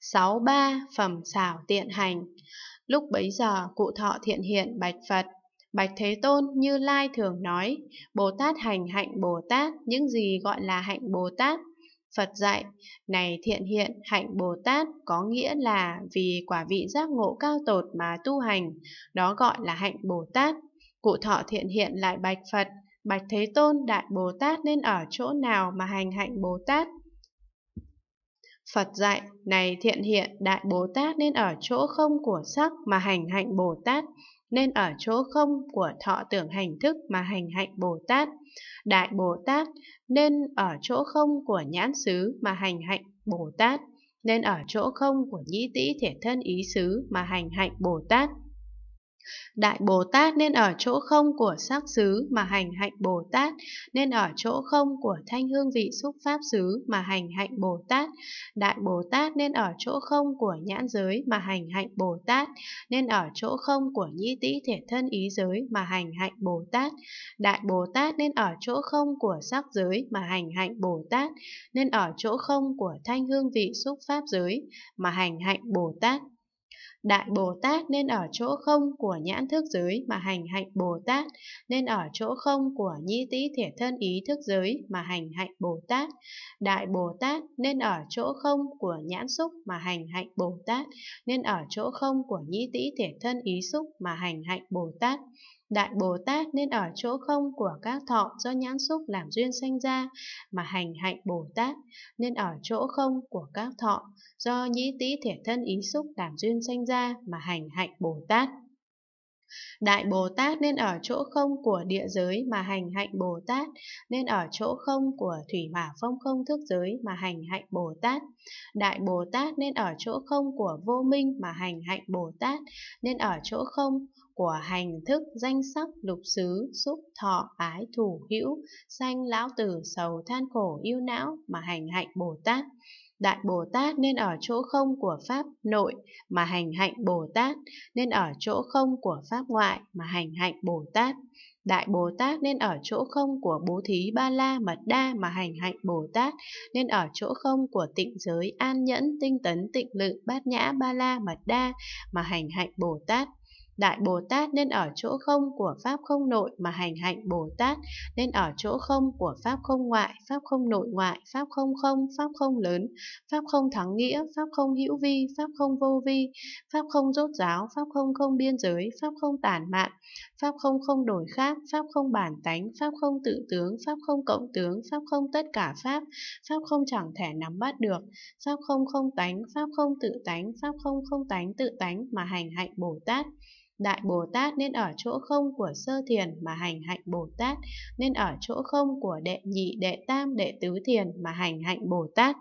sáu ba phẩm xảo tiện hành. Lúc bấy giờ cụ thọ thiện hiện bạch Phật. Bạch Thế Tôn như Lai thường nói, Bồ Tát hành hạnh Bồ Tát, những gì gọi là hạnh Bồ Tát? Phật dạy, này thiện hiện hạnh Bồ Tát có nghĩa là vì quả vị giác ngộ cao tột mà tu hành, đó gọi là hạnh Bồ Tát. Cụ thọ thiện hiện lại bạch Phật, bạch Thế Tôn đại Bồ Tát nên ở chỗ nào mà hành hạnh Bồ Tát? Phật dạy, này thiện hiện, Đại Bồ Tát nên ở chỗ không của sắc mà hành hạnh Bồ Tát, nên ở chỗ không của thọ tưởng hành thức mà hành hạnh Bồ Tát. Đại Bồ Tát nên ở chỗ không của nhãn xứ mà hành hạnh Bồ Tát, nên ở chỗ không của nhĩ tĩ thể thân ý xứ mà hành hạnh Bồ Tát. Đại Bồ Tát nên ở chỗ không của sắc xứ mà hành hạnh Bồ Tát, nên ở chỗ không của thanh hương vị xúc pháp xứ mà hành hạnh Bồ Tát. Đại Bồ Tát nên ở chỗ không của nhãn giới mà hành hạnh Bồ Tát, nên ở chỗ không của nhĩ tĩ thể thân ý giới mà hành hạnh Bồ Tát. Đại Bồ Tát nên ở chỗ không của sắc giới mà hành hạnh Bồ Tát, nên ở chỗ không của thanh hương vị xúc pháp giới mà hành hạnh Bồ Tát. Đại Bồ Tát nên ở chỗ không của nhãn thức giới mà hành hạnh Bồ Tát, nên ở chỗ không của nhĩ tý thể thân ý thức giới mà hành hạnh Bồ Tát. Đại Bồ Tát nên ở chỗ không của nhãn xúc mà hành hạnh Bồ Tát, nên ở chỗ không của nhĩ tý thể thân ý xúc mà hành hạnh Bồ Tát. Đại Bồ Tát nên ở chỗ không của các thọ do nhãn xúc làm duyên sanh ra, mà hành hạnh Bồ Tát nên ở chỗ không của các thọ do nhĩ tĩ thể thân ý xúc làm duyên sanh ra, mà hành hạnh Bồ Tát. Đại Bồ Tát nên ở chỗ không của địa giới mà hành hạnh Bồ Tát, nên ở chỗ không của thủy hỏa phong không thức giới mà hành hạnh Bồ Tát. Đại Bồ Tát nên ở chỗ không của vô minh mà hành hạnh Bồ Tát, nên ở chỗ không của hành thức danh sắc lục xứ xúc thọ ái thủ hữu sanh lão tử sầu than khổ yêu não mà hành hạnh bồ tát Đại Bồ Tát nên ở chỗ không của Pháp nội mà hành hạnh Bồ Tát, nên ở chỗ không của Pháp ngoại mà hành hạnh Bồ Tát. Đại Bồ Tát nên ở chỗ không của bố thí ba la mật đa mà hành hạnh Bồ Tát, nên ở chỗ không của tịnh giới an nhẫn tinh tấn tịnh lự bát nhã ba la mật đa mà hành hạnh Bồ Tát. Đại Bồ Tát nên ở chỗ không của Pháp không nội mà hành hạnh Bồ Tát, nên ở chỗ không của Pháp không ngoại, Pháp không nội ngoại, Pháp không không, Pháp không lớn, Pháp không thắng nghĩa, Pháp không hữu vi, Pháp không vô vi, Pháp không rốt giáo, Pháp không không biên giới, Pháp không tản mạn, Pháp không không đổi khác, Pháp không bản tánh, Pháp không tự tướng, Pháp không cộng tướng, Pháp không tất cả Pháp, Pháp không chẳng thể nắm bắt được, Pháp không không tánh, Pháp không tự tánh, Pháp không không tánh tự tánh mà hành hạnh Bồ Tát. Đại Bồ Tát nên ở chỗ không của sơ thiền mà hành hạnh Bồ Tát, nên ở chỗ không của đệ nhị, đệ tam, đệ tứ thiền mà hành hạnh Bồ Tát.